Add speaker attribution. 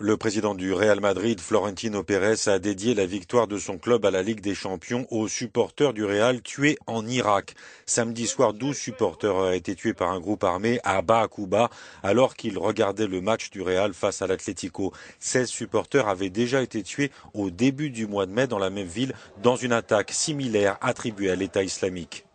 Speaker 1: Le président du Real Madrid, Florentino Pérez, a dédié la victoire de son club à la Ligue des Champions aux supporters du Real tués en Irak. Samedi soir, 12 supporters ont été tués par un groupe armé à Baakouba alors qu'ils regardaient le match du Real face à l'Atlético. 16 supporters avaient déjà été tués au début du mois de mai dans la même ville dans une attaque similaire attribuée à l'État islamique.